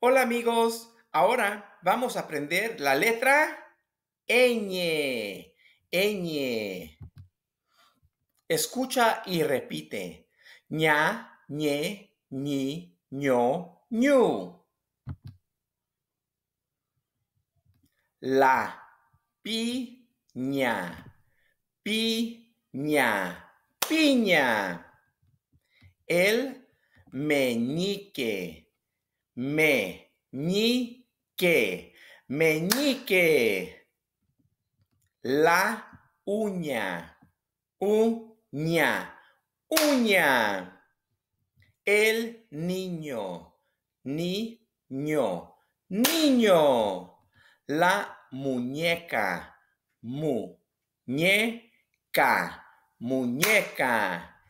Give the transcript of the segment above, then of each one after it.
Hola amigos, ahora vamos a aprender la letra ñ. ñ. Escucha y repite. ña, ñe, ñi, ño, ñu. La piña, piña, piña. El meñique me, ni, que, meñique, la uña, uña, uña, el niño, niño, niño, la muñeca, muñeca, muñeca,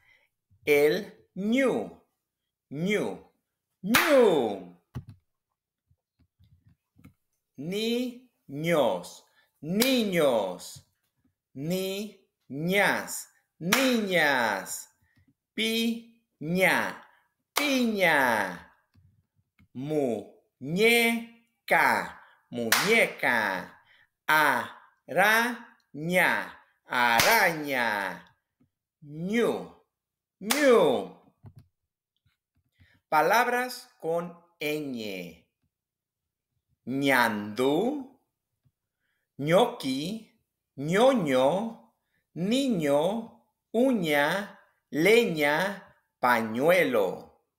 el ñu, ñu, ñu niños, niños, niñas, niñas, piña, piña, muñeca, muñeca, araña, araña, ñu, ñu. Palabras con ñe ñandú, ñoqui, ñoño, niño, uña, leña, pañuelo.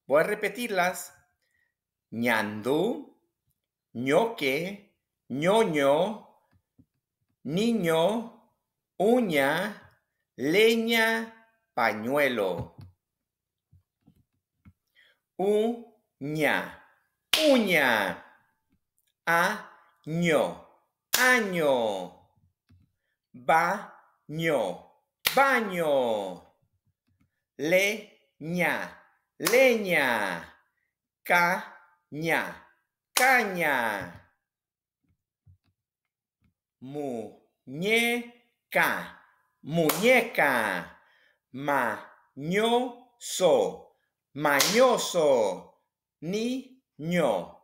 Voy a repetirlas. ñandú, ñoque, ñoño, niño, uña, leña, pañuelo. Uña, uña año, año. Baño, baño. Leña, leña. Caña, caña. Muñeca, muñeca. Mañoso, mañoso. Niño,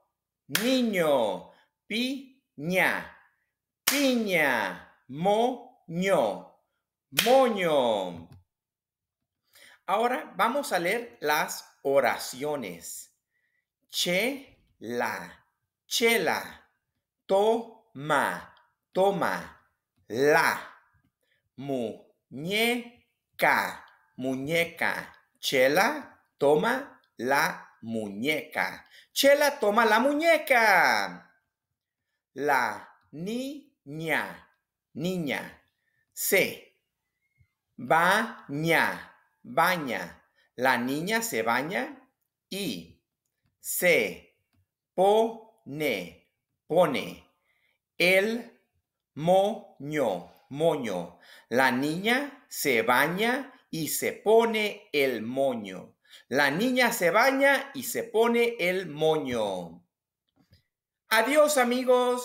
niño piña, piña, moño, moño. Ahora vamos a leer las oraciones. Chela, chela, toma, toma, la, muñeca, muñeca, chela, toma la muñeca. Chela, toma la muñeca la niña, niña. Se baña, baña. La niña se baña y se pone, pone. El moño, moño. La niña se baña y se pone el moño. La niña se baña y se pone el moño. Adiós amigos.